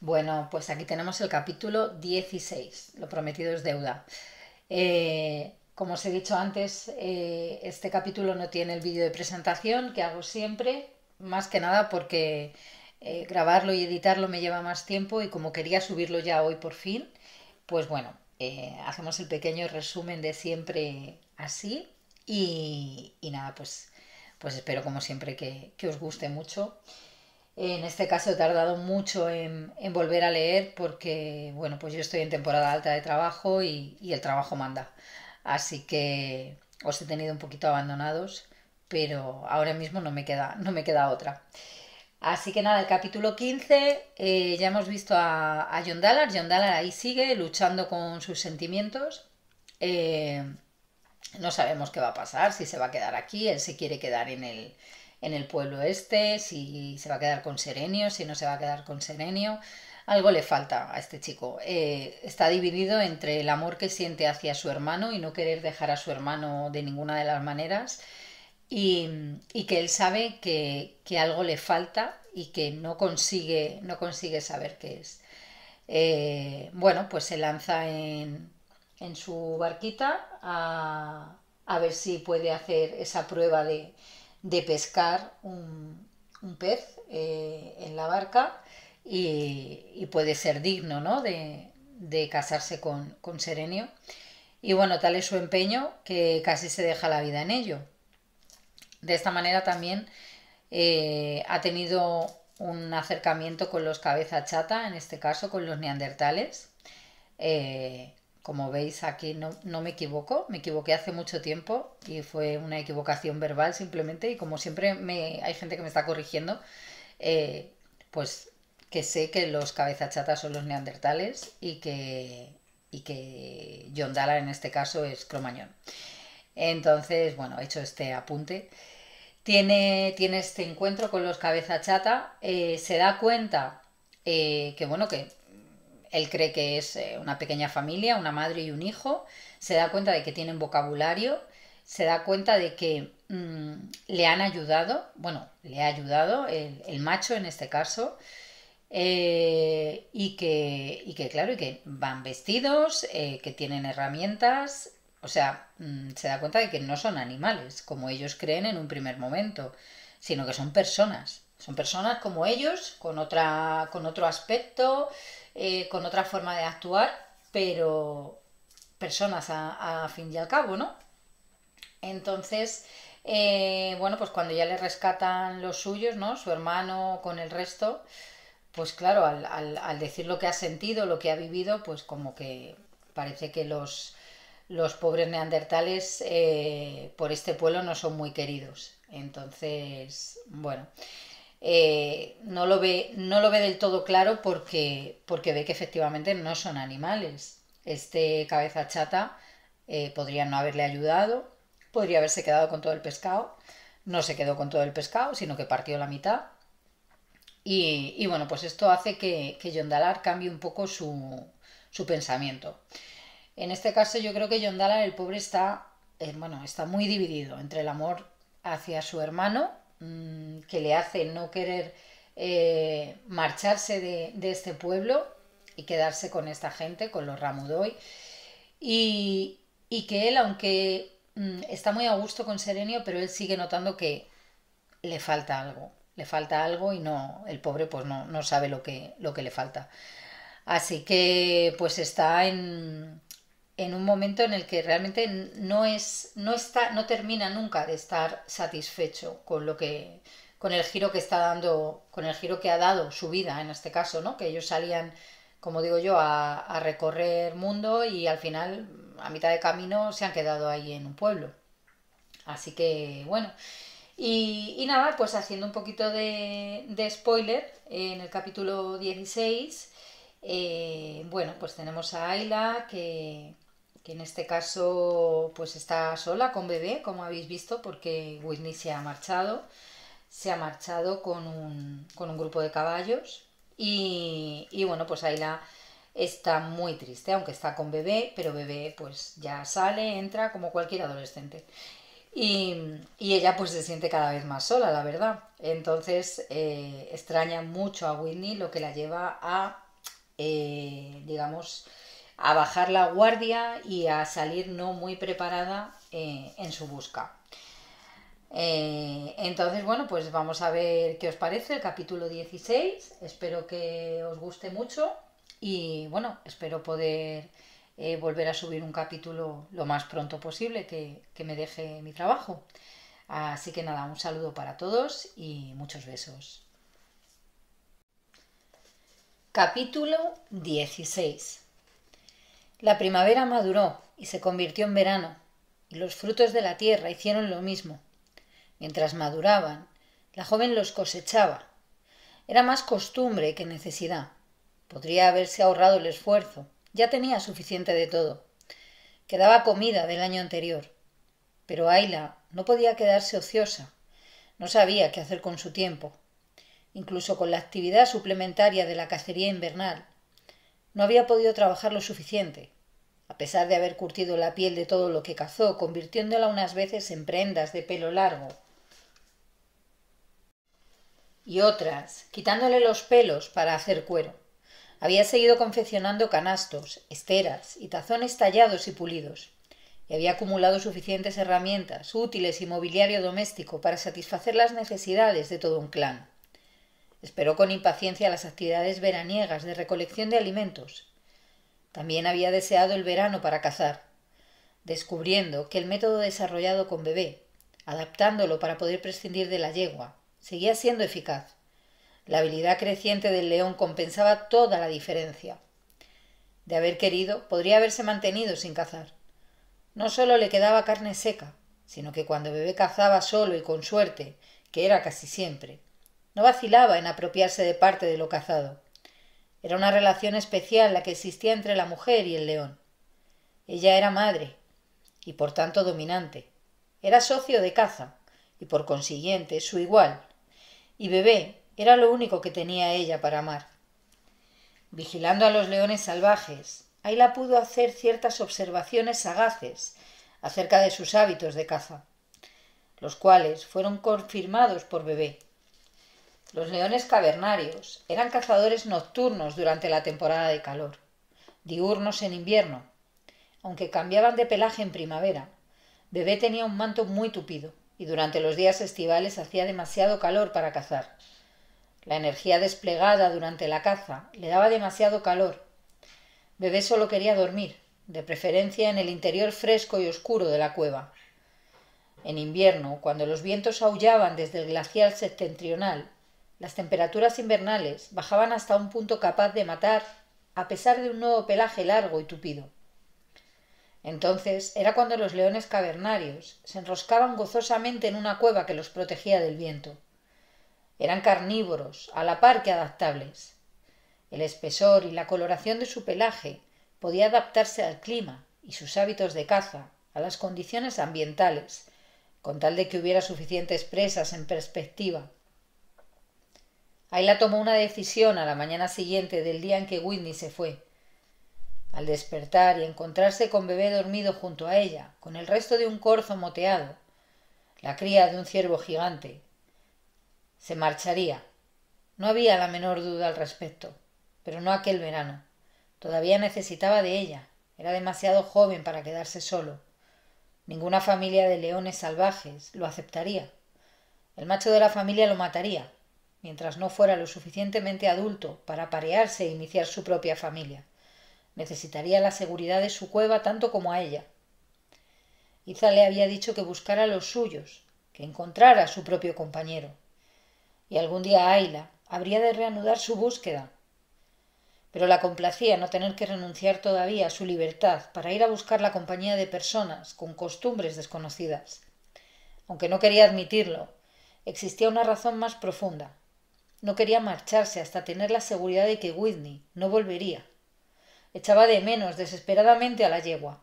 Bueno, pues aquí tenemos el capítulo 16, lo prometido es deuda. Eh, como os he dicho antes, eh, este capítulo no tiene el vídeo de presentación que hago siempre, más que nada porque eh, grabarlo y editarlo me lleva más tiempo y como quería subirlo ya hoy por fin, pues bueno, hacemos el pequeño resumen de siempre así y, nada, pues, pues espero como siempre que, que os guste mucho. En este caso he tardado mucho en, volver a leer porque, bueno, pues yo estoy en temporada alta de trabajo y, el trabajo manda. Así que os he tenido un poquito abandonados, pero ahora mismo no me queda, no me queda otra. Así que nada, el capítulo 15 eh, ya hemos visto a, John Dallar. John Dallar ahí sigue luchando con sus sentimientos. Eh, no sabemos qué va a pasar, si se va a quedar aquí, él se quiere quedar en el, en el pueblo este, si se va a quedar con Serenio, si no se va a quedar con Serenio. Algo le falta a este chico. Eh, está dividido entre el amor que siente hacia su hermano y no querer dejar a su hermano de ninguna de las maneras y, que él sabe que, algo le falta y que no consigue, no consigue saber qué es. Eh, bueno, pues se lanza en, su barquita a ver si puede hacer esa prueba de, de pescar un, pez eh, en la barca y, puede ser digno ¿no? de, casarse con, Serenio. Y bueno, tal es su empeño que casi se deja la vida en ello. De esta manera también eh, ha tenido un acercamiento con los cabeza chata, en este caso con los neandertales, eh, como veis aquí no, me equivoco, me equivoqué hace mucho tiempo y fue una equivocación verbal simplemente y como siempre me, hay gente que me está corrigiendo, eh, pues que sé que los Cabeza Chata son los neandertales y que, y que John en este caso es cromañón. Entonces, bueno, he hecho este apunte. Tiene, tiene este encuentro con los cabeza chata, eh, se da cuenta eh, que, bueno, que él cree que es eh, una pequeña familia, una madre y un hijo. Se da cuenta de que tienen vocabulario, se da cuenta de que mm, le han ayudado, bueno, le ha ayudado el, macho en este caso, eh, y, que, claro, y que van vestidos, eh, que tienen herramientas, o sea, mm, se da cuenta de que no son animales, como ellos creen en un primer momento, sino que son personas. Son personas como ellos, con, otra, con otro aspecto, eh, con otra forma de actuar, pero personas a, fin y al cabo, ¿no? Entonces, eh, bueno, pues cuando ya le rescatan los suyos, ¿no? Su hermano con el resto, pues claro, al, decir lo que ha sentido, lo que ha vivido, pues como que parece que los, los pobres neandertales eh, por este pueblo no son muy queridos. Entonces, bueno, eh, no, lo ve, no lo ve del todo claro porque, porque ve que efectivamente no son animales. Este cabeza chata eh, podría no haberle ayudado, podría haberse quedado con todo el pescado, no se quedó con todo el pescado, sino que partió la mitad. Y, bueno, pues esto hace que, que John cambie un poco su, su pensamiento. En este caso yo creo que John el pobre, está, eh, bueno, está muy dividido entre el amor hacia su hermano Mm, que le hace no querer eh, marcharse de, este pueblo y quedarse con esta gente, con los Ramudoy, y, y que él, aunque mm, está muy a gusto con Serenio, pero él sigue notando que le falta algo, le falta algo y no, el pobre pues no, no sabe lo que, lo que le falta. Así que pues está en, en un momento en el que realmente no es no está no termina nunca de estar satisfecho con lo que con el giro que está dando con el giro que ha dado su vida en este caso no que ellos salían como digo yo a, recorrer mundo y al final a mitad de camino se han quedado ahí en un pueblo así que bueno y, nada pues haciendo un poquito de, spoiler en el capítulo 16 eh, bueno, pues tenemos a Ayla que, que en este caso pues está sola con bebé, como habéis visto, porque Whitney se ha marchado, se ha marchado con un, grupo de caballos y, y bueno, pues Ayla está muy triste, aunque está con bebé, pero bebé pues ya sale, entra como cualquier adolescente. Y, ella pues se siente cada vez más sola, la verdad. Entonces eh, extraña mucho a Whitney, lo que la lleva a, eh, digamos, a bajar la guardia y a salir no muy preparada eh, en su busca. Eh, entonces, bueno, pues vamos a ver qué os parece el capítulo 16. Espero que os guste mucho y bueno, espero poder eh, volver a subir un capítulo lo más pronto posible que, que me deje mi trabajo. Así que nada, un saludo para todos y muchos besos. Capítulo 16. La primavera maduró y se convirtió en verano, y los frutos de la tierra hicieron lo mismo. Mientras maduraban, la joven los cosechaba. Era más costumbre que necesidad. Podría haberse ahorrado el esfuerzo. Ya tenía suficiente de todo. Quedaba comida del año anterior. Pero Ayla no podía quedarse ociosa. No sabía qué hacer con su tiempo. Incluso con la actividad suplementaria de la cacería invernal, no había podido trabajar lo suficiente, a pesar de haber curtido la piel de todo lo que cazó, convirtiéndola unas veces en prendas de pelo largo y otras, quitándole los pelos para hacer cuero. Había seguido confeccionando canastos, esteras y tazones tallados y pulidos, y había acumulado suficientes herramientas, útiles y mobiliario doméstico para satisfacer las necesidades de todo un clan. Esperó con impaciencia las actividades veraniegas de recolección de alimentos. También había deseado el verano para cazar, descubriendo que el método desarrollado con bebé, adaptándolo para poder prescindir de la yegua, seguía siendo eficaz. La habilidad creciente del león compensaba toda la diferencia. De haber querido, podría haberse mantenido sin cazar. No solo le quedaba carne seca, sino que cuando bebé cazaba solo y con suerte, que era casi siempre, no vacilaba en apropiarse de parte de lo cazado. Era una relación especial la que existía entre la mujer y el león. Ella era madre, y por tanto dominante. Era socio de caza, y por consiguiente su igual. Y bebé era lo único que tenía ella para amar. Vigilando a los leones salvajes, Ayla pudo hacer ciertas observaciones sagaces acerca de sus hábitos de caza, los cuales fueron confirmados por bebé. Los leones cavernarios eran cazadores nocturnos durante la temporada de calor, diurnos en invierno, aunque cambiaban de pelaje en primavera. Bebé tenía un manto muy tupido y durante los días estivales hacía demasiado calor para cazar. La energía desplegada durante la caza le daba demasiado calor. Bebé solo quería dormir, de preferencia en el interior fresco y oscuro de la cueva. En invierno, cuando los vientos aullaban desde el glacial septentrional las temperaturas invernales bajaban hasta un punto capaz de matar a pesar de un nuevo pelaje largo y tupido. Entonces era cuando los leones cavernarios se enroscaban gozosamente en una cueva que los protegía del viento. Eran carnívoros, a la par que adaptables. El espesor y la coloración de su pelaje podía adaptarse al clima y sus hábitos de caza, a las condiciones ambientales, con tal de que hubiera suficientes presas en perspectiva. Ayla tomó una decisión a la mañana siguiente del día en que Whitney se fue. Al despertar y encontrarse con bebé dormido junto a ella, con el resto de un corzo moteado, la cría de un ciervo gigante, se marcharía. No había la menor duda al respecto, pero no aquel verano. Todavía necesitaba de ella. Era demasiado joven para quedarse solo. Ninguna familia de leones salvajes lo aceptaría. El macho de la familia lo mataría, mientras no fuera lo suficientemente adulto para parearse e iniciar su propia familia. Necesitaría la seguridad de su cueva tanto como a ella. Iza le había dicho que buscara los suyos, que encontrara a su propio compañero. Y algún día Ayla habría de reanudar su búsqueda. Pero la complacía no tener que renunciar todavía a su libertad para ir a buscar la compañía de personas con costumbres desconocidas. Aunque no quería admitirlo, existía una razón más profunda, no quería marcharse hasta tener la seguridad de que Whitney no volvería. Echaba de menos desesperadamente a la yegua.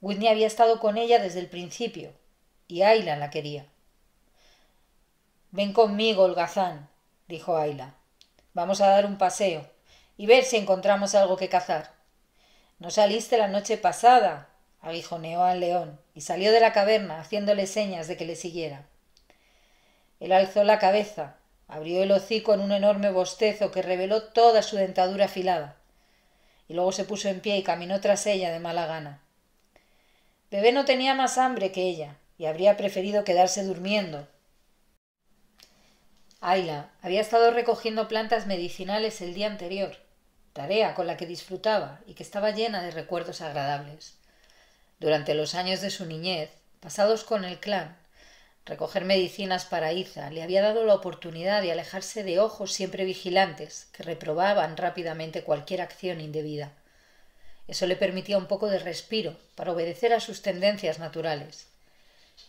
Whitney había estado con ella desde el principio, y Ayla la quería. Ven conmigo, holgazán, dijo Ayla. Vamos a dar un paseo y ver si encontramos algo que cazar. No saliste la noche pasada, aguijoneó al león y salió de la caverna haciéndole señas de que le siguiera. Él alzó la cabeza Abrió el hocico en un enorme bostezo que reveló toda su dentadura afilada. Y luego se puso en pie y caminó tras ella de mala gana. Bebé no tenía más hambre que ella y habría preferido quedarse durmiendo. Ayla había estado recogiendo plantas medicinales el día anterior, tarea con la que disfrutaba y que estaba llena de recuerdos agradables. Durante los años de su niñez, pasados con el clan, recoger medicinas para Iza le había dado la oportunidad de alejarse de ojos siempre vigilantes, que reprobaban rápidamente cualquier acción indebida. Eso le permitía un poco de respiro para obedecer a sus tendencias naturales.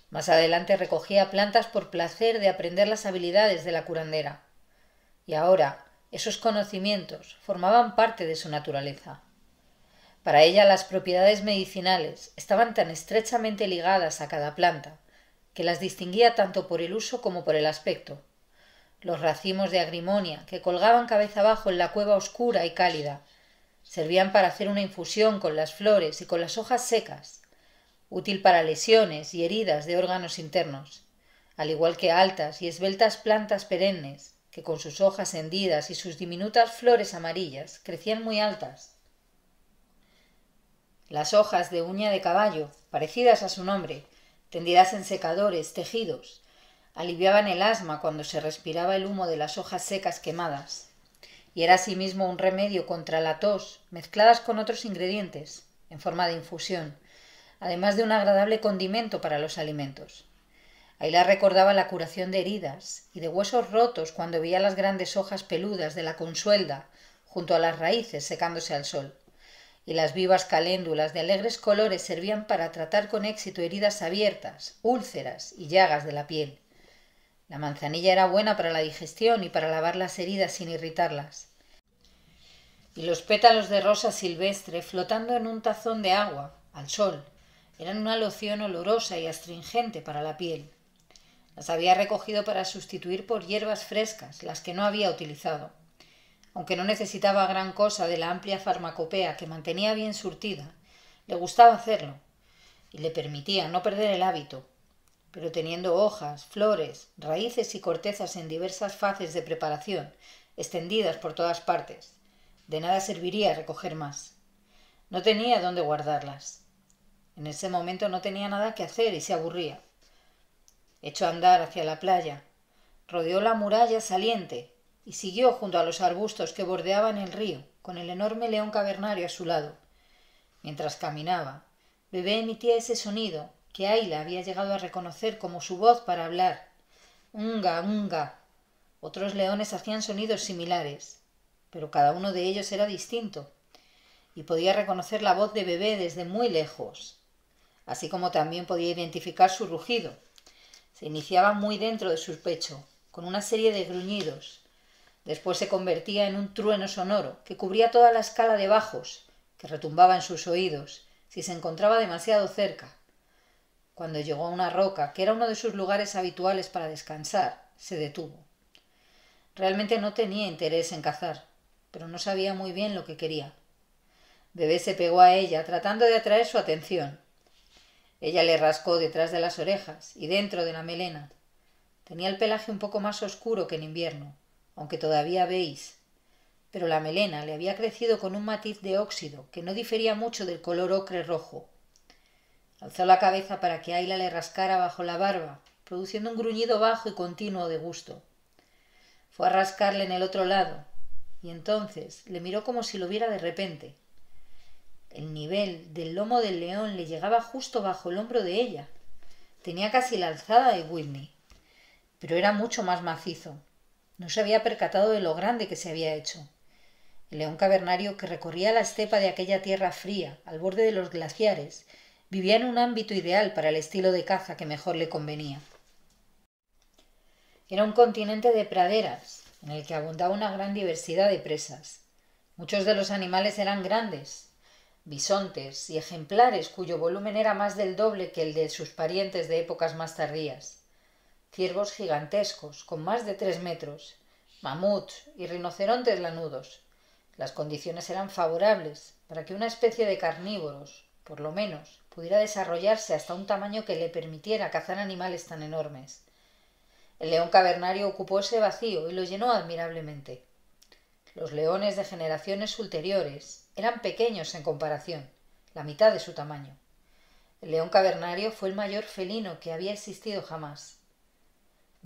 Más adelante recogía plantas por placer de aprender las habilidades de la curandera. Y ahora esos conocimientos formaban parte de su naturaleza. Para ella las propiedades medicinales estaban tan estrechamente ligadas a cada planta que las distinguía tanto por el uso como por el aspecto. Los racimos de agrimonia, que colgaban cabeza abajo en la cueva oscura y cálida, servían para hacer una infusión con las flores y con las hojas secas, útil para lesiones y heridas de órganos internos, al igual que altas y esbeltas plantas perennes, que con sus hojas hendidas y sus diminutas flores amarillas crecían muy altas. Las hojas de uña de caballo, parecidas a su nombre, tendidas en secadores, tejidos, aliviaban el asma cuando se respiraba el humo de las hojas secas quemadas, y era asimismo un remedio contra la tos, mezcladas con otros ingredientes, en forma de infusión, además de un agradable condimento para los alimentos. Aila recordaba la curación de heridas y de huesos rotos cuando veía las grandes hojas peludas de la consuelda junto a las raíces secándose al sol y las vivas caléndulas de alegres colores servían para tratar con éxito heridas abiertas, úlceras y llagas de la piel. La manzanilla era buena para la digestión y para lavar las heridas sin irritarlas. Y los pétalos de rosa silvestre flotando en un tazón de agua, al sol, eran una loción olorosa y astringente para la piel. Las había recogido para sustituir por hierbas frescas las que no había utilizado. Aunque no necesitaba gran cosa de la amplia farmacopea que mantenía bien surtida, le gustaba hacerlo y le permitía no perder el hábito, pero teniendo hojas, flores, raíces y cortezas en diversas fases de preparación, extendidas por todas partes, de nada serviría recoger más. No tenía dónde guardarlas. En ese momento no tenía nada que hacer y se aburría. Echó a andar hacia la playa. Rodeó la muralla saliente y siguió junto a los arbustos que bordeaban el río, con el enorme león cavernario a su lado. Mientras caminaba, Bebé emitía ese sonido que Ayla había llegado a reconocer como su voz para hablar. Unga, unga. Otros leones hacían sonidos similares, pero cada uno de ellos era distinto, y podía reconocer la voz de Bebé desde muy lejos, así como también podía identificar su rugido. Se iniciaba muy dentro de su pecho, con una serie de gruñidos, Después se convertía en un trueno sonoro que cubría toda la escala de bajos, que retumbaba en sus oídos, si se encontraba demasiado cerca. Cuando llegó a una roca, que era uno de sus lugares habituales para descansar, se detuvo. Realmente no tenía interés en cazar, pero no sabía muy bien lo que quería. Bebé se pegó a ella, tratando de atraer su atención. Ella le rascó detrás de las orejas y dentro de la melena. Tenía el pelaje un poco más oscuro que en invierno, aunque todavía veis, pero la melena le había crecido con un matiz de óxido que no difería mucho del color ocre rojo. Alzó la cabeza para que Aila le rascara bajo la barba, produciendo un gruñido bajo y continuo de gusto. Fue a rascarle en el otro lado, y entonces le miró como si lo viera de repente. El nivel del lomo del león le llegaba justo bajo el hombro de ella. Tenía casi la alzada de Whitney, pero era mucho más macizo, no se había percatado de lo grande que se había hecho. El león cavernario que recorría la estepa de aquella tierra fría, al borde de los glaciares, vivía en un ámbito ideal para el estilo de caza que mejor le convenía. Era un continente de praderas, en el que abundaba una gran diversidad de presas. Muchos de los animales eran grandes, bisontes y ejemplares cuyo volumen era más del doble que el de sus parientes de épocas más tardías ciervos gigantescos, con más de tres metros, mamuts y rinocerontes lanudos. Las condiciones eran favorables para que una especie de carnívoros, por lo menos, pudiera desarrollarse hasta un tamaño que le permitiera cazar animales tan enormes. El león cavernario ocupó ese vacío y lo llenó admirablemente. Los leones de generaciones ulteriores eran pequeños en comparación, la mitad de su tamaño. El león cavernario fue el mayor felino que había existido jamás.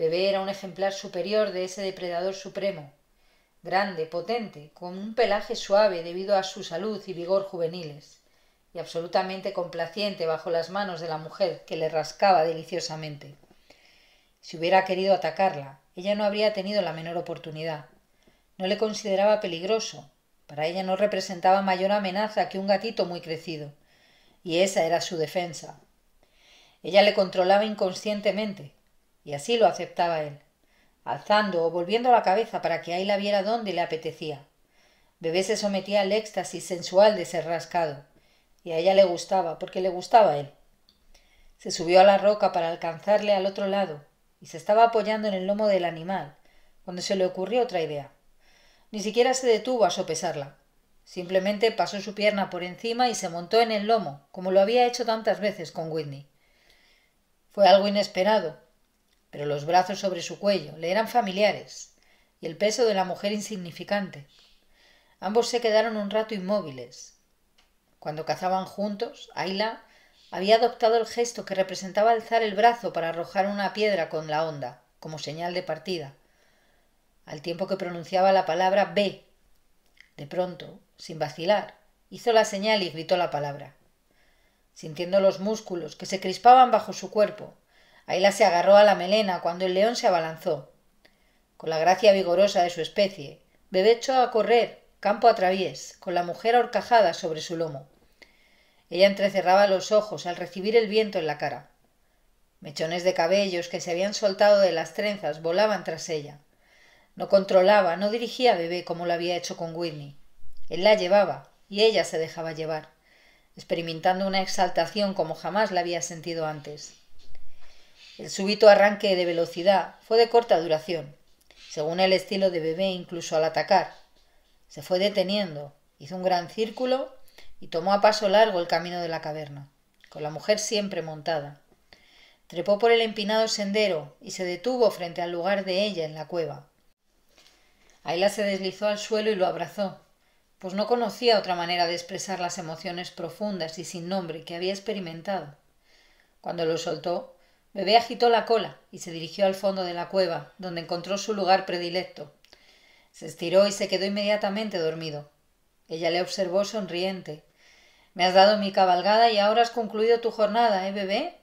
Bebé era un ejemplar superior de ese depredador supremo, grande, potente, con un pelaje suave debido a su salud y vigor juveniles, y absolutamente complaciente bajo las manos de la mujer que le rascaba deliciosamente. Si hubiera querido atacarla, ella no habría tenido la menor oportunidad. No le consideraba peligroso, para ella no representaba mayor amenaza que un gatito muy crecido, y esa era su defensa. Ella le controlaba inconscientemente, y así lo aceptaba él, alzando o volviendo la cabeza para que la viera dónde le apetecía. Bebé se sometía al éxtasis sensual de ser rascado, y a ella le gustaba, porque le gustaba a él. Se subió a la roca para alcanzarle al otro lado, y se estaba apoyando en el lomo del animal, cuando se le ocurrió otra idea. Ni siquiera se detuvo a sopesarla. Simplemente pasó su pierna por encima y se montó en el lomo, como lo había hecho tantas veces con Whitney. Fue algo inesperado, pero los brazos sobre su cuello le eran familiares, y el peso de la mujer insignificante. Ambos se quedaron un rato inmóviles. Cuando cazaban juntos, Ayla había adoptado el gesto que representaba alzar el brazo para arrojar una piedra con la onda, como señal de partida, al tiempo que pronunciaba la palabra B. De pronto, sin vacilar, hizo la señal y gritó la palabra. Sintiendo los músculos que se crispaban bajo su cuerpo, Ayla se agarró a la melena cuando el león se abalanzó. Con la gracia vigorosa de su especie, Bebé echó a correr, campo a través, con la mujer ahorcajada sobre su lomo. Ella entrecerraba los ojos al recibir el viento en la cara. Mechones de cabellos que se habían soltado de las trenzas volaban tras ella. No controlaba, no dirigía a Bebé como lo había hecho con Whitney. Él la llevaba y ella se dejaba llevar, experimentando una exaltación como jamás la había sentido antes. El súbito arranque de velocidad fue de corta duración, según el estilo de bebé incluso al atacar. Se fue deteniendo, hizo un gran círculo y tomó a paso largo el camino de la caverna, con la mujer siempre montada. Trepó por el empinado sendero y se detuvo frente al lugar de ella en la cueva. Ayla se deslizó al suelo y lo abrazó, pues no conocía otra manera de expresar las emociones profundas y sin nombre que había experimentado. Cuando lo soltó, Bebé agitó la cola y se dirigió al fondo de la cueva, donde encontró su lugar predilecto. Se estiró y se quedó inmediatamente dormido. Ella le observó sonriente. Me has dado mi cabalgada y ahora has concluido tu jornada, ¿eh, bebé?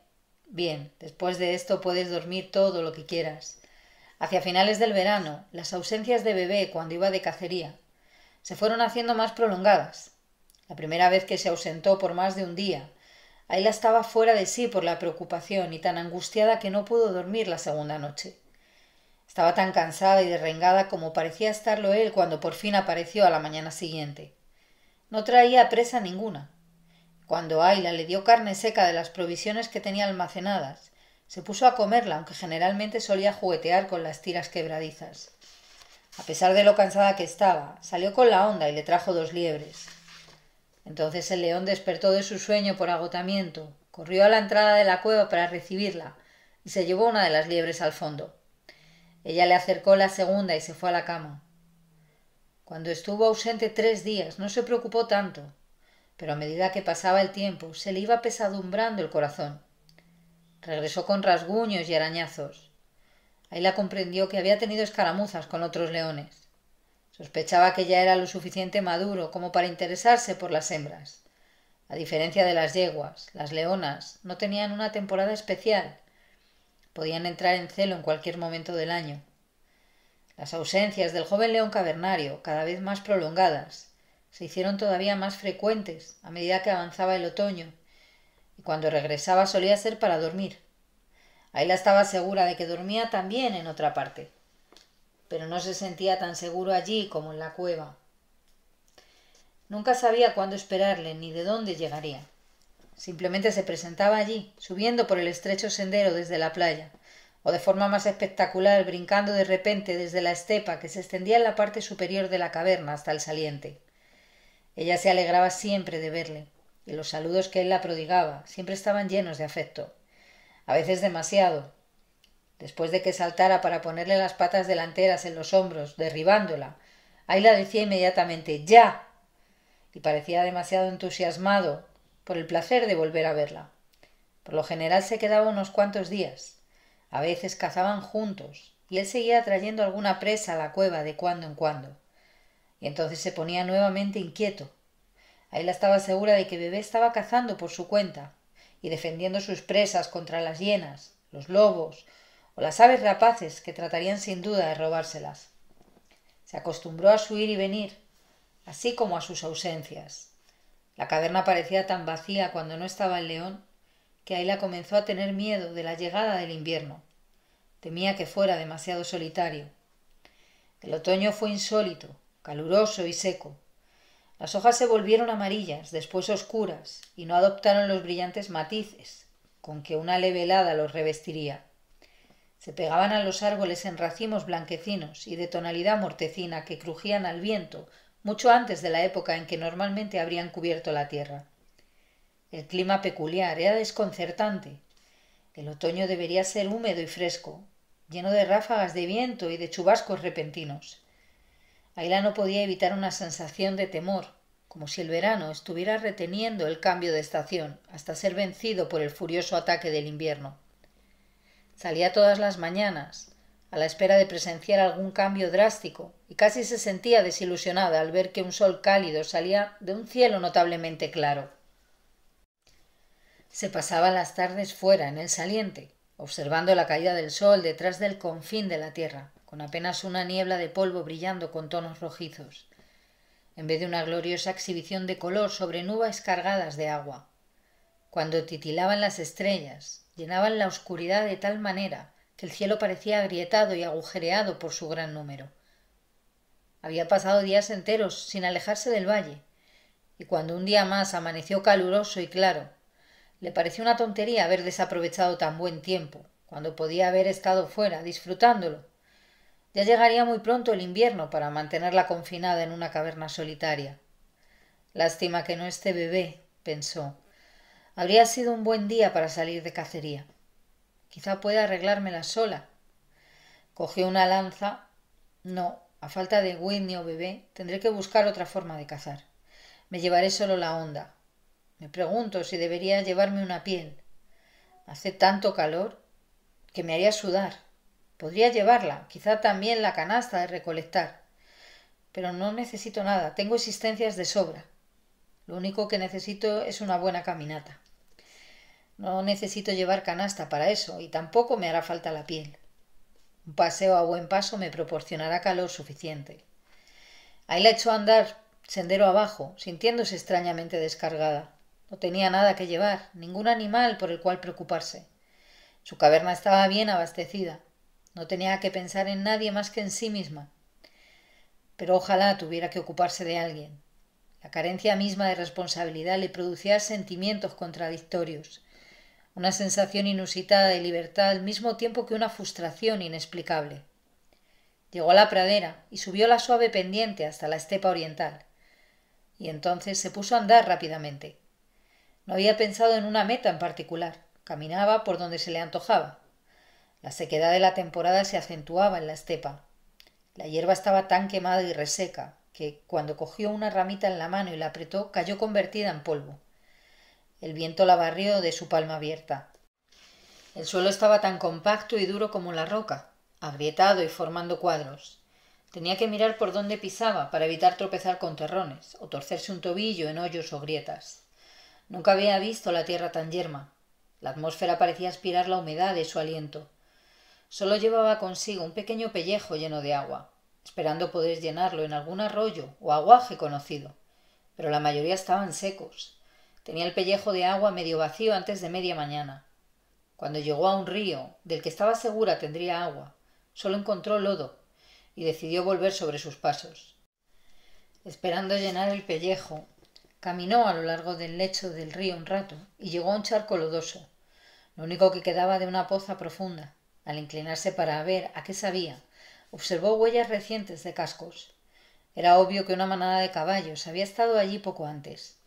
Bien, después de esto puedes dormir todo lo que quieras. Hacia finales del verano, las ausencias de bebé cuando iba de cacería se fueron haciendo más prolongadas. La primera vez que se ausentó por más de un día, Ayla estaba fuera de sí por la preocupación y tan angustiada que no pudo dormir la segunda noche. Estaba tan cansada y derrengada como parecía estarlo él cuando por fin apareció a la mañana siguiente. No traía presa ninguna. Cuando Ayla le dio carne seca de las provisiones que tenía almacenadas, se puso a comerla, aunque generalmente solía juguetear con las tiras quebradizas. A pesar de lo cansada que estaba, salió con la onda y le trajo dos liebres. Entonces el león despertó de su sueño por agotamiento, corrió a la entrada de la cueva para recibirla y se llevó una de las liebres al fondo. Ella le acercó la segunda y se fue a la cama. Cuando estuvo ausente tres días no se preocupó tanto, pero a medida que pasaba el tiempo se le iba pesadumbrando el corazón. Regresó con rasguños y arañazos. Ahí la comprendió que había tenido escaramuzas con otros leones. Sospechaba que ya era lo suficiente maduro como para interesarse por las hembras. A diferencia de las yeguas, las leonas no tenían una temporada especial. Podían entrar en celo en cualquier momento del año. Las ausencias del joven león cavernario, cada vez más prolongadas, se hicieron todavía más frecuentes a medida que avanzaba el otoño, y cuando regresaba solía ser para dormir. la estaba segura de que dormía también en otra parte pero no se sentía tan seguro allí como en la cueva. Nunca sabía cuándo esperarle ni de dónde llegaría. Simplemente se presentaba allí, subiendo por el estrecho sendero desde la playa, o de forma más espectacular brincando de repente desde la estepa que se extendía en la parte superior de la caverna hasta el saliente. Ella se alegraba siempre de verle, y los saludos que él la prodigaba siempre estaban llenos de afecto, a veces demasiado, después de que saltara para ponerle las patas delanteras en los hombros, derribándola. Ayla decía inmediatamente ¡Ya! y parecía demasiado entusiasmado por el placer de volver a verla. Por lo general se quedaba unos cuantos días. A veces cazaban juntos, y él seguía trayendo alguna presa a la cueva de cuando en cuando. Y entonces se ponía nuevamente inquieto. Ayla estaba segura de que Bebé estaba cazando por su cuenta, y defendiendo sus presas contra las hienas, los lobos, o las aves rapaces que tratarían sin duda de robárselas. Se acostumbró a su ir y venir, así como a sus ausencias. La caverna parecía tan vacía cuando no estaba el león que Aila comenzó a tener miedo de la llegada del invierno. Temía que fuera demasiado solitario. El otoño fue insólito, caluroso y seco. Las hojas se volvieron amarillas, después oscuras, y no adoptaron los brillantes matices con que una leve helada los revestiría. Se pegaban a los árboles en racimos blanquecinos y de tonalidad mortecina que crujían al viento mucho antes de la época en que normalmente habrían cubierto la tierra. El clima peculiar era desconcertante. El otoño debería ser húmedo y fresco, lleno de ráfagas de viento y de chubascos repentinos. Ayla no podía evitar una sensación de temor, como si el verano estuviera reteniendo el cambio de estación hasta ser vencido por el furioso ataque del invierno. Salía todas las mañanas, a la espera de presenciar algún cambio drástico, y casi se sentía desilusionada al ver que un sol cálido salía de un cielo notablemente claro. Se pasaba las tardes fuera, en el saliente, observando la caída del sol detrás del confín de la tierra, con apenas una niebla de polvo brillando con tonos rojizos, en vez de una gloriosa exhibición de color sobre nubes cargadas de agua. Cuando titilaban las estrellas, llenaban la oscuridad de tal manera que el cielo parecía agrietado y agujereado por su gran número. Había pasado días enteros sin alejarse del valle, y cuando un día más amaneció caluroso y claro, le pareció una tontería haber desaprovechado tan buen tiempo, cuando podía haber estado fuera, disfrutándolo. Ya llegaría muy pronto el invierno para mantenerla confinada en una caverna solitaria. Lástima que no esté bebé, pensó, Habría sido un buen día para salir de cacería. Quizá pueda arreglármela sola. Cogí una lanza. No, a falta de Whitney o bebé, tendré que buscar otra forma de cazar. Me llevaré solo la onda. Me pregunto si debería llevarme una piel. Hace tanto calor que me haría sudar. Podría llevarla, quizá también la canasta de recolectar. Pero no necesito nada, tengo existencias de sobra. Lo único que necesito es una buena caminata. No necesito llevar canasta para eso y tampoco me hará falta la piel. Un paseo a buen paso me proporcionará calor suficiente. Ahí la echó a andar sendero abajo, sintiéndose extrañamente descargada. No tenía nada que llevar, ningún animal por el cual preocuparse. Su caverna estaba bien abastecida. No tenía que pensar en nadie más que en sí misma. Pero ojalá tuviera que ocuparse de alguien. La carencia misma de responsabilidad le producía sentimientos contradictorios una sensación inusitada de libertad al mismo tiempo que una frustración inexplicable. Llegó a la pradera y subió la suave pendiente hasta la estepa oriental, y entonces se puso a andar rápidamente. No había pensado en una meta en particular, caminaba por donde se le antojaba. La sequedad de la temporada se acentuaba en la estepa. La hierba estaba tan quemada y reseca que, cuando cogió una ramita en la mano y la apretó, cayó convertida en polvo. El viento la barrió de su palma abierta. El suelo estaba tan compacto y duro como la roca, agrietado y formando cuadros. Tenía que mirar por dónde pisaba para evitar tropezar con terrones o torcerse un tobillo en hoyos o grietas. Nunca había visto la tierra tan yerma. La atmósfera parecía aspirar la humedad de su aliento. Solo llevaba consigo un pequeño pellejo lleno de agua, esperando poder llenarlo en algún arroyo o aguaje conocido, pero la mayoría estaban secos Tenía el pellejo de agua medio vacío antes de media mañana. Cuando llegó a un río, del que estaba segura tendría agua, solo encontró lodo y decidió volver sobre sus pasos. Esperando llenar el pellejo, caminó a lo largo del lecho del río un rato y llegó a un charco lodoso, lo único que quedaba de una poza profunda. Al inclinarse para ver a qué sabía, observó huellas recientes de cascos. Era obvio que una manada de caballos había estado allí poco antes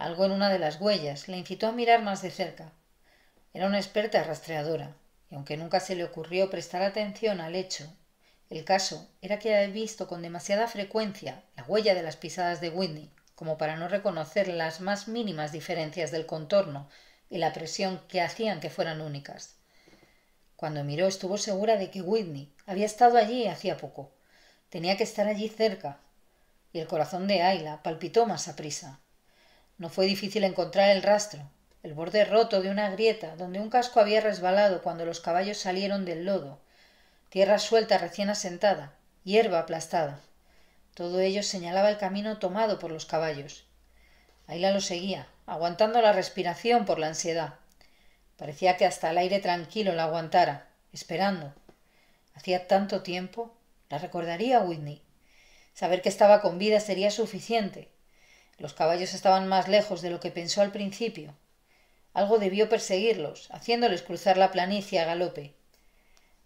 algo en una de las huellas, le incitó a mirar más de cerca. Era una experta rastreadora, y aunque nunca se le ocurrió prestar atención al hecho, el caso era que había visto con demasiada frecuencia la huella de las pisadas de Whitney, como para no reconocer las más mínimas diferencias del contorno y la presión que hacían que fueran únicas. Cuando miró estuvo segura de que Whitney había estado allí hacía poco. Tenía que estar allí cerca. Y el corazón de Ayla palpitó más a prisa. No fue difícil encontrar el rastro, el borde roto de una grieta donde un casco había resbalado cuando los caballos salieron del lodo, tierra suelta recién asentada, hierba aplastada. Todo ello señalaba el camino tomado por los caballos. Aila lo seguía, aguantando la respiración por la ansiedad. Parecía que hasta el aire tranquilo la aguantara, esperando. Hacía tanto tiempo, la recordaría Whitney. Saber que estaba con vida sería suficiente, los caballos estaban más lejos de lo que pensó al principio. Algo debió perseguirlos, haciéndoles cruzar la planicie a galope.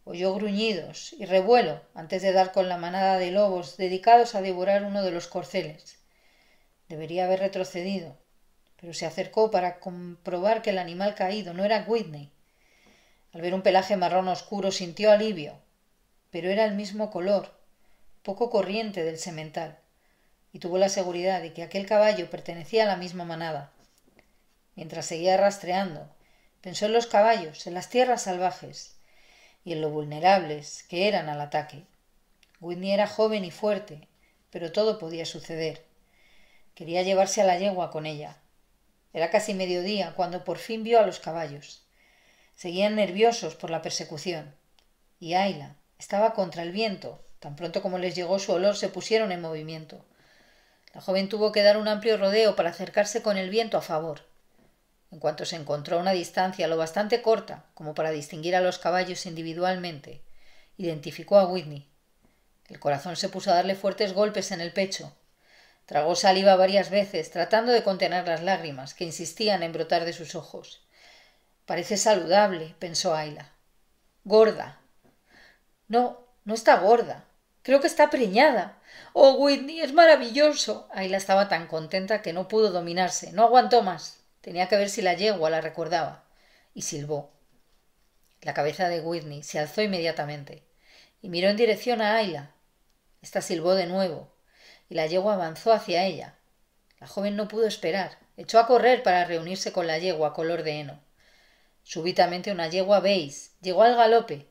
Oyó gruñidos y revuelo antes de dar con la manada de lobos dedicados a devorar uno de los corceles. Debería haber retrocedido, pero se acercó para comprobar que el animal caído no era Whitney. Al ver un pelaje marrón oscuro sintió alivio, pero era el mismo color, poco corriente del semental y tuvo la seguridad de que aquel caballo pertenecía a la misma manada. Mientras seguía rastreando, pensó en los caballos, en las tierras salvajes y en lo vulnerables que eran al ataque. Whitney era joven y fuerte, pero todo podía suceder. Quería llevarse a la yegua con ella. Era casi mediodía cuando por fin vio a los caballos. Seguían nerviosos por la persecución. Y Ayla estaba contra el viento. Tan pronto como les llegó su olor se pusieron en movimiento. La joven tuvo que dar un amplio rodeo para acercarse con el viento a favor. En cuanto se encontró a una distancia lo bastante corta como para distinguir a los caballos individualmente, identificó a Whitney. El corazón se puso a darle fuertes golpes en el pecho. Tragó saliva varias veces, tratando de contener las lágrimas que insistían en brotar de sus ojos. Parece saludable, pensó Ayla. Gorda. No, no está gorda, Creo que está preñada. Oh, Whitney, es maravilloso. Ayla estaba tan contenta que no pudo dominarse. No aguantó más. Tenía que ver si la yegua la recordaba. Y silbó. La cabeza de Whitney se alzó inmediatamente y miró en dirección a Ayla. Esta silbó de nuevo y la yegua avanzó hacia ella. La joven no pudo esperar. Echó a correr para reunirse con la yegua color de heno. Súbitamente una yegua beige llegó al galope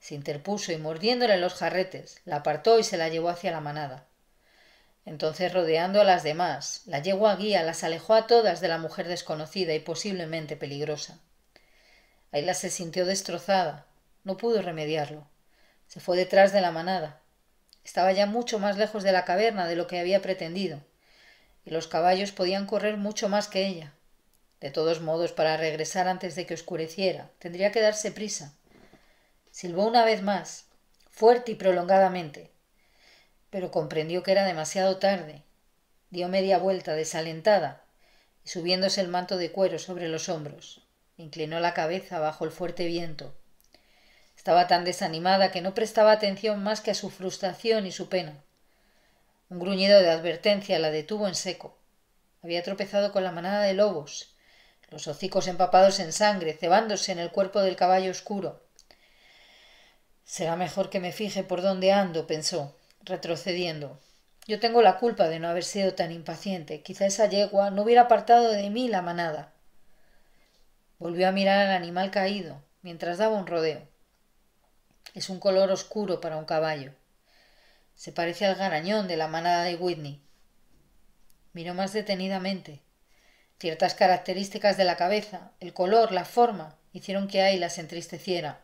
se interpuso y mordiéndole los jarretes, la apartó y se la llevó hacia la manada. Entonces, rodeando a las demás, la yegua guía las alejó a todas de la mujer desconocida y posiblemente peligrosa. Ayla se sintió destrozada, no pudo remediarlo. Se fue detrás de la manada. Estaba ya mucho más lejos de la caverna de lo que había pretendido, y los caballos podían correr mucho más que ella. De todos modos, para regresar antes de que oscureciera, tendría que darse prisa. Silbó una vez más, fuerte y prolongadamente, pero comprendió que era demasiado tarde. Dio media vuelta, desalentada, y subiéndose el manto de cuero sobre los hombros, inclinó la cabeza bajo el fuerte viento. Estaba tan desanimada que no prestaba atención más que a su frustración y su pena. Un gruñido de advertencia la detuvo en seco. Había tropezado con la manada de lobos, los hocicos empapados en sangre, cebándose en el cuerpo del caballo oscuro. Será mejor que me fije por dónde ando, pensó, retrocediendo. Yo tengo la culpa de no haber sido tan impaciente. Quizá esa yegua no hubiera apartado de mí la manada. Volvió a mirar al animal caído, mientras daba un rodeo. Es un color oscuro para un caballo. Se parece al garañón de la manada de Whitney. Miró más detenidamente. Ciertas características de la cabeza, el color, la forma, hicieron que Ay las entristeciera.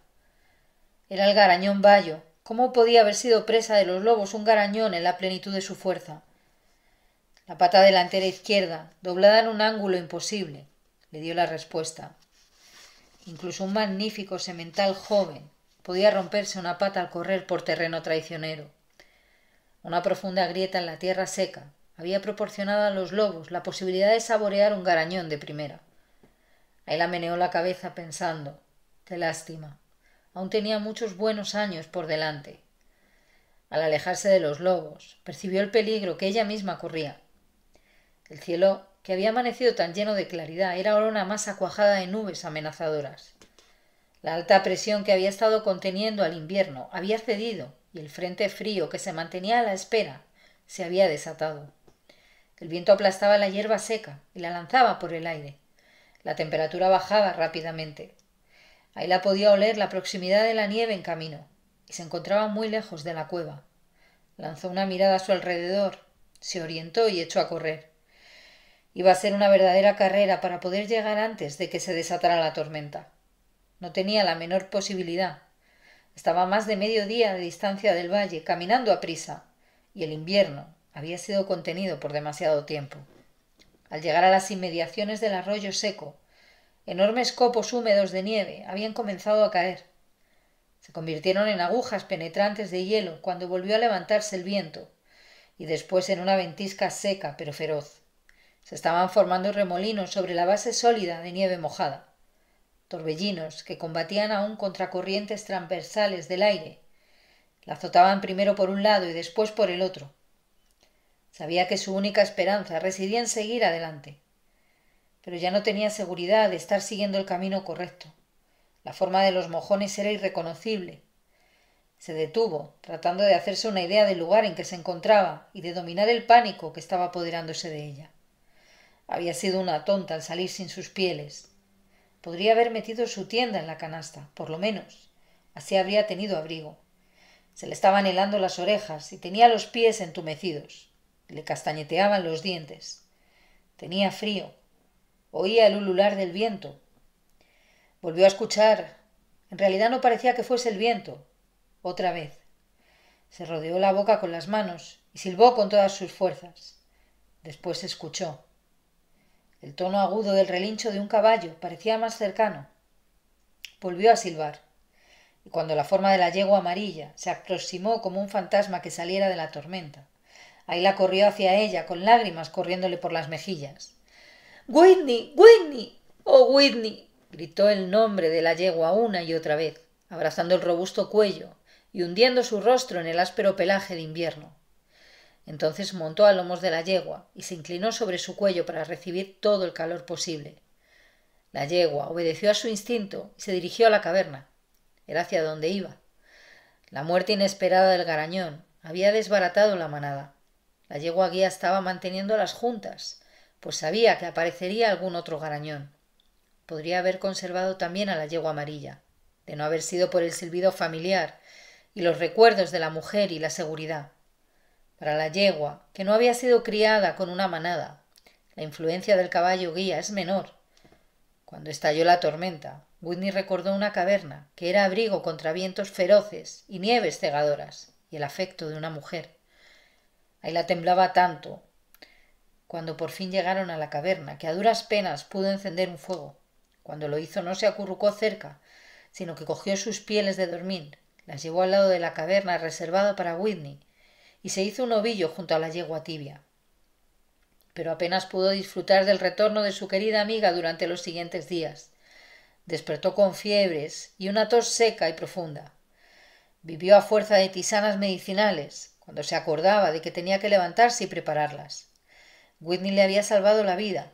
Era el garañón Bayo. ¿Cómo podía haber sido presa de los lobos un garañón en la plenitud de su fuerza? La pata delantera izquierda, doblada en un ángulo imposible, le dio la respuesta. Incluso un magnífico semental joven podía romperse una pata al correr por terreno traicionero. Una profunda grieta en la tierra seca había proporcionado a los lobos la posibilidad de saborear un garañón de primera. él meneó la cabeza pensando, qué lástima. Aún tenía muchos buenos años por delante. Al alejarse de los lobos, percibió el peligro que ella misma corría. El cielo, que había amanecido tan lleno de claridad, era ahora una masa cuajada de nubes amenazadoras. La alta presión que había estado conteniendo al invierno había cedido y el frente frío que se mantenía a la espera se había desatado. El viento aplastaba la hierba seca y la lanzaba por el aire. La temperatura bajaba rápidamente la podía oler la proximidad de la nieve en camino, y se encontraba muy lejos de la cueva. Lanzó una mirada a su alrededor, se orientó y echó a correr. Iba a ser una verdadera carrera para poder llegar antes de que se desatara la tormenta. No tenía la menor posibilidad. Estaba a más de medio día de distancia del valle, caminando a prisa, y el invierno había sido contenido por demasiado tiempo. Al llegar a las inmediaciones del arroyo seco, Enormes copos húmedos de nieve habían comenzado a caer. Se convirtieron en agujas penetrantes de hielo cuando volvió a levantarse el viento, y después en una ventisca seca pero feroz. Se estaban formando remolinos sobre la base sólida de nieve mojada, torbellinos que combatían aún contra corrientes transversales del aire. La azotaban primero por un lado y después por el otro. Sabía que su única esperanza residía en seguir adelante pero ya no tenía seguridad de estar siguiendo el camino correcto. La forma de los mojones era irreconocible. Se detuvo, tratando de hacerse una idea del lugar en que se encontraba y de dominar el pánico que estaba apoderándose de ella. Había sido una tonta al salir sin sus pieles. Podría haber metido su tienda en la canasta, por lo menos. Así habría tenido abrigo. Se le estaban helando las orejas y tenía los pies entumecidos. Le castañeteaban los dientes. Tenía frío, Oía el ulular del viento. Volvió a escuchar. En realidad no parecía que fuese el viento. Otra vez. Se rodeó la boca con las manos y silbó con todas sus fuerzas. Después escuchó. El tono agudo del relincho de un caballo parecía más cercano. Volvió a silbar, y cuando la forma de la yegua amarilla se aproximó como un fantasma que saliera de la tormenta, ahí la corrió hacia ella con lágrimas corriéndole por las mejillas. Whitney, Whitney. Oh, Whitney. gritó el nombre de la yegua una y otra vez, abrazando el robusto cuello y hundiendo su rostro en el áspero pelaje de invierno. Entonces montó a lomos de la yegua y se inclinó sobre su cuello para recibir todo el calor posible. La yegua obedeció a su instinto y se dirigió a la caverna. Era hacia donde iba. La muerte inesperada del garañón había desbaratado la manada. La yegua guía estaba manteniendo las juntas pues sabía que aparecería algún otro garañón. Podría haber conservado también a la yegua amarilla, de no haber sido por el silbido familiar y los recuerdos de la mujer y la seguridad. Para la yegua, que no había sido criada con una manada, la influencia del caballo guía es menor. Cuando estalló la tormenta, Whitney recordó una caverna que era abrigo contra vientos feroces y nieves cegadoras, y el afecto de una mujer. Ahí la temblaba tanto cuando por fin llegaron a la caverna, que a duras penas pudo encender un fuego. Cuando lo hizo no se acurrucó cerca, sino que cogió sus pieles de dormir, las llevó al lado de la caverna reservada para Whitney, y se hizo un ovillo junto a la yegua tibia. Pero apenas pudo disfrutar del retorno de su querida amiga durante los siguientes días. Despertó con fiebres y una tos seca y profunda. Vivió a fuerza de tisanas medicinales, cuando se acordaba de que tenía que levantarse y prepararlas. Whitney le había salvado la vida,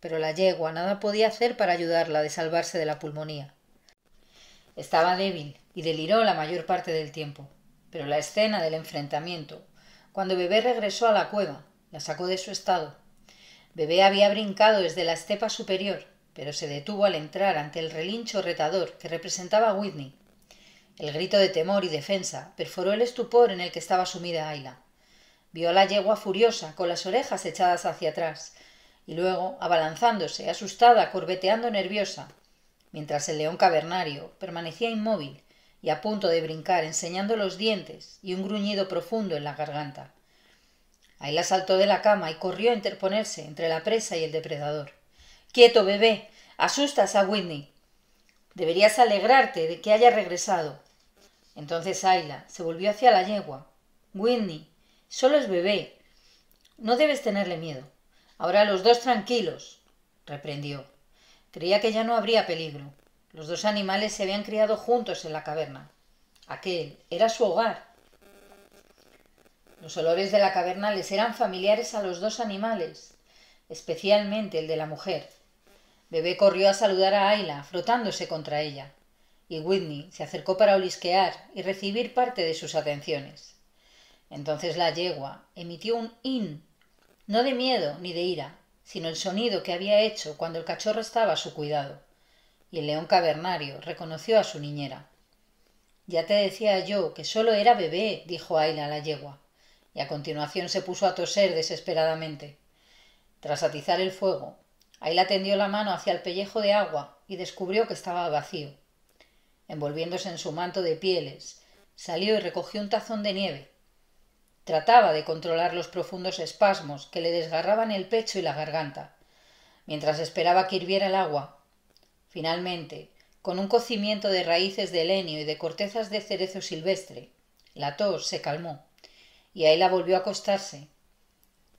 pero la yegua nada podía hacer para ayudarla de salvarse de la pulmonía. Estaba débil y deliró la mayor parte del tiempo, pero la escena del enfrentamiento, cuando Bebé regresó a la cueva, la sacó de su estado. Bebé había brincado desde la estepa superior, pero se detuvo al entrar ante el relincho retador que representaba a Whitney. El grito de temor y defensa perforó el estupor en el que estaba sumida Ayla. Vio a la yegua furiosa, con las orejas echadas hacia atrás, y luego abalanzándose, asustada, corbeteando nerviosa, mientras el león cavernario permanecía inmóvil y a punto de brincar, enseñando los dientes y un gruñido profundo en la garganta. Ayla saltó de la cama y corrió a interponerse entre la presa y el depredador. Quieto, bebé. Asustas a Whitney. Deberías alegrarte de que haya regresado. Entonces Ayla se volvió hacia la yegua. Whitney, Solo es bebé. No debes tenerle miedo. Ahora los dos tranquilos, reprendió. Creía que ya no habría peligro. Los dos animales se habían criado juntos en la caverna. Aquel era su hogar. Los olores de la caverna les eran familiares a los dos animales, especialmente el de la mujer. Bebé corrió a saludar a Ayla, frotándose contra ella, y Whitney se acercó para olisquear y recibir parte de sus atenciones. Entonces la yegua emitió un in, no de miedo ni de ira, sino el sonido que había hecho cuando el cachorro estaba a su cuidado, y el león cavernario reconoció a su niñera. Ya te decía yo que solo era bebé, dijo Aila a la yegua, y a continuación se puso a toser desesperadamente. Tras atizar el fuego, Aila tendió la mano hacia el pellejo de agua y descubrió que estaba vacío. Envolviéndose en su manto de pieles, salió y recogió un tazón de nieve, Trataba de controlar los profundos espasmos que le desgarraban el pecho y la garganta, mientras esperaba que hirviera el agua. Finalmente, con un cocimiento de raíces de lenio y de cortezas de cerezo silvestre, la tos se calmó, y Ayla volvió a acostarse.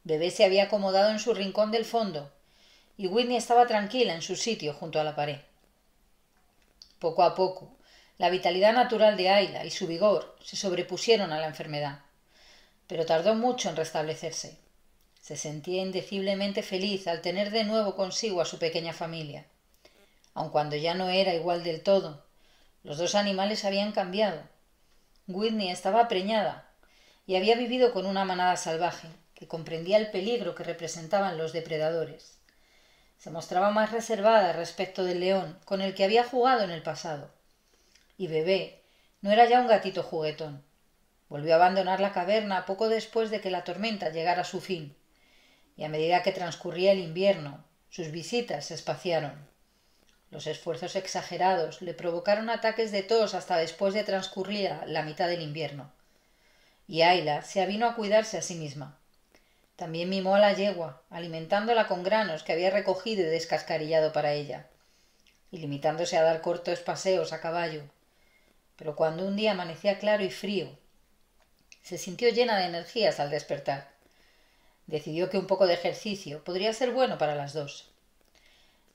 Bebé se había acomodado en su rincón del fondo, y Whitney estaba tranquila en su sitio junto a la pared. Poco a poco, la vitalidad natural de Ayla y su vigor se sobrepusieron a la enfermedad pero tardó mucho en restablecerse. Se sentía indeciblemente feliz al tener de nuevo consigo a su pequeña familia. Aun cuando ya no era igual del todo, los dos animales habían cambiado. Whitney estaba preñada y había vivido con una manada salvaje que comprendía el peligro que representaban los depredadores. Se mostraba más reservada respecto del león con el que había jugado en el pasado. Y bebé no era ya un gatito juguetón, Volvió a abandonar la caverna poco después de que la tormenta llegara a su fin, y a medida que transcurría el invierno, sus visitas se espaciaron. Los esfuerzos exagerados le provocaron ataques de tos hasta después de transcurrida la mitad del invierno. Y Ayla se avino a cuidarse a sí misma. También mimó a la yegua, alimentándola con granos que había recogido y descascarillado para ella, y limitándose a dar cortos paseos a caballo. Pero cuando un día amanecía claro y frío, se sintió llena de energías al despertar. Decidió que un poco de ejercicio podría ser bueno para las dos.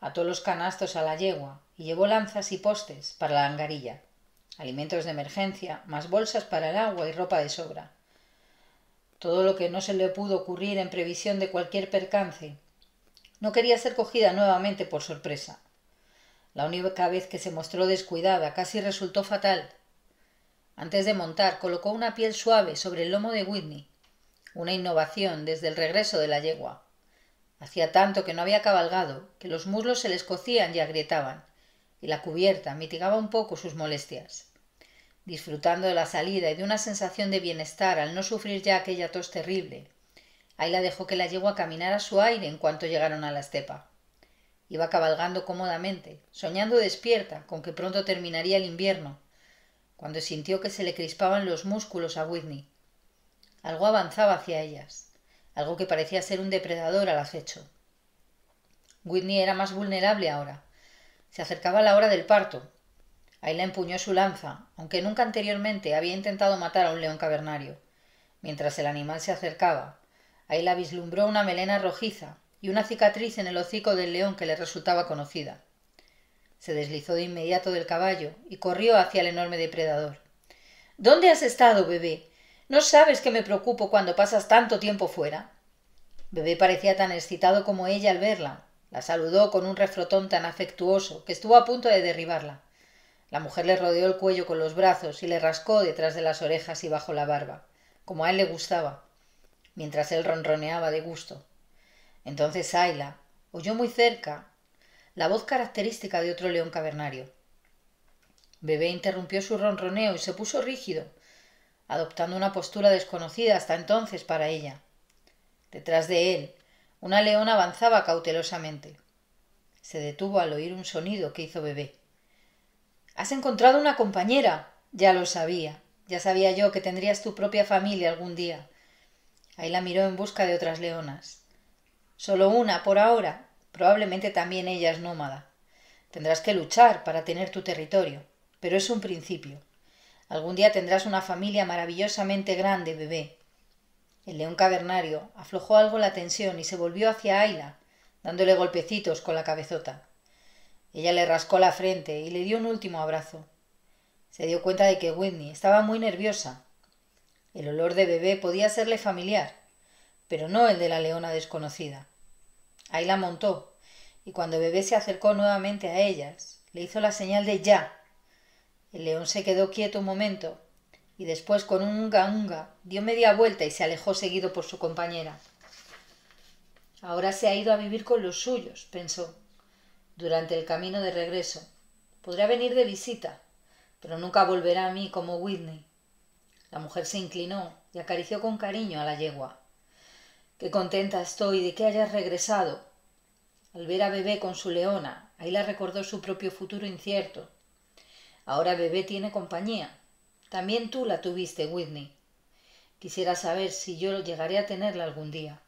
Ató los canastos a la yegua y llevó lanzas y postes para la angarilla, alimentos de emergencia, más bolsas para el agua y ropa de sobra. Todo lo que no se le pudo ocurrir en previsión de cualquier percance. No quería ser cogida nuevamente por sorpresa. La única vez que se mostró descuidada casi resultó fatal, antes de montar, colocó una piel suave sobre el lomo de Whitney, una innovación desde el regreso de la yegua. Hacía tanto que no había cabalgado, que los muslos se les cocían y agrietaban, y la cubierta mitigaba un poco sus molestias. Disfrutando de la salida y de una sensación de bienestar al no sufrir ya aquella tos terrible, Ayla dejó que la yegua caminara a su aire en cuanto llegaron a la estepa. Iba cabalgando cómodamente, soñando despierta con que pronto terminaría el invierno cuando sintió que se le crispaban los músculos a Whitney. Algo avanzaba hacia ellas, algo que parecía ser un depredador al acecho. Whitney era más vulnerable ahora. Se acercaba la hora del parto. Ayla empuñó su lanza, aunque nunca anteriormente había intentado matar a un león cavernario. Mientras el animal se acercaba, Ayla vislumbró una melena rojiza y una cicatriz en el hocico del león que le resultaba conocida. Se deslizó de inmediato del caballo y corrió hacia el enorme depredador. ¿Dónde has estado, bebé? ¿No sabes que me preocupo cuando pasas tanto tiempo fuera? Bebé parecía tan excitado como ella al verla. La saludó con un refrotón tan afectuoso que estuvo a punto de derribarla. La mujer le rodeó el cuello con los brazos y le rascó detrás de las orejas y bajo la barba, como a él le gustaba, mientras él ronroneaba de gusto. Entonces Ayla oyó muy cerca la voz característica de otro león cavernario. Bebé interrumpió su ronroneo y se puso rígido, adoptando una postura desconocida hasta entonces para ella. Detrás de él, una leona avanzaba cautelosamente. Se detuvo al oír un sonido que hizo bebé. Has encontrado una compañera. Ya lo sabía. Ya sabía yo que tendrías tu propia familia algún día. Ahí la miró en busca de otras leonas. Solo una, por ahora, Probablemente también ella es nómada. Tendrás que luchar para tener tu territorio, pero es un principio. Algún día tendrás una familia maravillosamente grande, bebé. El león cavernario aflojó algo la tensión y se volvió hacia Ayla, dándole golpecitos con la cabezota. Ella le rascó la frente y le dio un último abrazo. Se dio cuenta de que Whitney estaba muy nerviosa. El olor de bebé podía serle familiar, pero no el de la leona desconocida. Ayla montó, y cuando bebé se acercó nuevamente a ellas, le hizo la señal de ya. El león se quedó quieto un momento y después con un unga unga dio media vuelta y se alejó seguido por su compañera. Ahora se ha ido a vivir con los suyos, pensó, durante el camino de regreso. Podrá venir de visita, pero nunca volverá a mí como Whitney. La mujer se inclinó y acarició con cariño a la yegua. Qué contenta estoy de que hayas regresado, al ver a Bebé con su leona. ahí la recordó su propio futuro incierto. Ahora Bebé tiene compañía. También tú la tuviste, Whitney. Quisiera saber si yo llegaré a tenerla algún día.